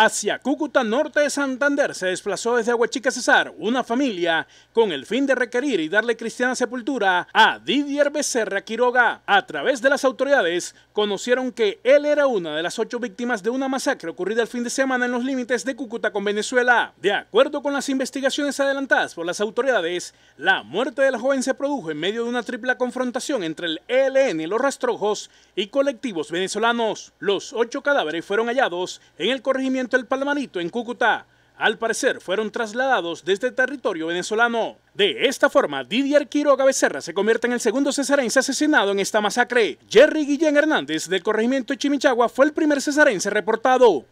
Hacia Cúcuta Norte de Santander se desplazó desde Aguachica Cesar una familia con el fin de requerir y darle cristiana sepultura a Didier Becerra Quiroga. A través de las autoridades conocieron que él era una de las ocho víctimas de una masacre ocurrida el fin de semana en los límites de Cúcuta con Venezuela. De acuerdo con las investigaciones adelantadas por las autoridades, la muerte del joven se produjo en medio de una triple confrontación entre el ELN, los rastrojos y colectivos venezolanos. Los ocho cadáveres fueron hallados en el corregimiento el Palmanito, en Cúcuta. Al parecer fueron trasladados desde el territorio venezolano. De esta forma, Didier Quiroga Becerra se convierte en el segundo cesarense asesinado en esta masacre. Jerry Guillén Hernández del corregimiento Chimichagua fue el primer cesarense reportado.